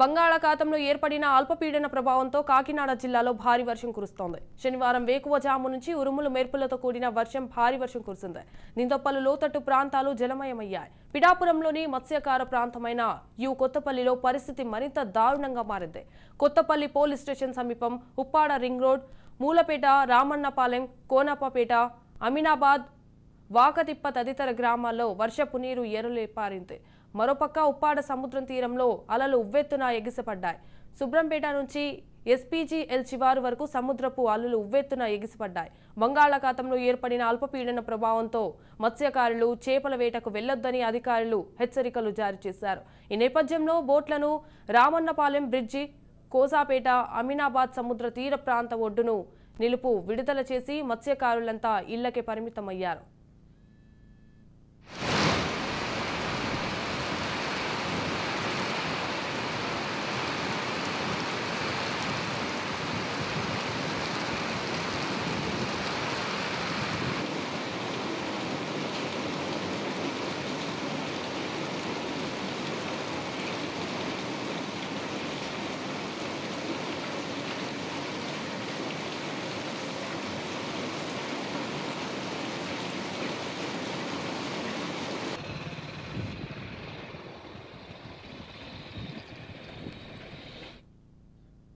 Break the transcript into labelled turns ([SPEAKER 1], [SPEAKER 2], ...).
[SPEAKER 1] బంగాళాఖాతంలో ఏర్పడిన అల్పపీడన ప్రభావంతో కాకినాడ జిల్లాలో భారీ వర్షం కురుస్తోంది శనివారం వేకువజాము నుంచి ఉరుములు మెరుపులతో కూడిన వర్షం భారీ వర్షం కురిసింది దీంతో పలు లోతట్టు ప్రాంతాలు జలమయమయ్యాయి పిడాపురంలోని మత్స్యకార ప్రాంతమైన యు కొత్తపల్లిలో పరిస్థితి మరింత దారుణంగా మారింది కొత్తపల్లి పోలీస్ స్టేషన్ సమీపం ఉప్పాడ రింగ్ రోడ్ మూలపేట రామన్నపాలెం కోనప్పపేట అమీనాబాద్ వాకతిప్ప తదితర గ్రామాల్లో వర్షపు నీరు ఎరులేపారింది మరోపక్క ఉప్పాడ సముద్రం తీరంలో అలలు ఉవ్వెత్తున ఎగిసిపడ్డాయి సుబ్రంపేట నుంచి ఎస్పీజీఎల్ చివారు వరకు సముద్రపు అలలు ఉవ్వెత్తున ఎగిసిపడ్డాయి బంగాళాఖాతంలో ఏర్పడిన అల్పపీడన ప్రభావంతో మత్స్యకారులు చేపల వేటకు వెళ్లొద్దని అధికారులు హెచ్చరికలు జారీ చేశారు ఈ నేపథ్యంలో బోట్లను రామన్నపాలెం బ్రిడ్జి కోసాపేట అమీనాబాద్ సముద్ర తీర ప్రాంత ఒడ్డును నిలుపు విడుదల చేసి మత్స్యకారులంతా ఇళ్లకే పరిమితమయ్యారు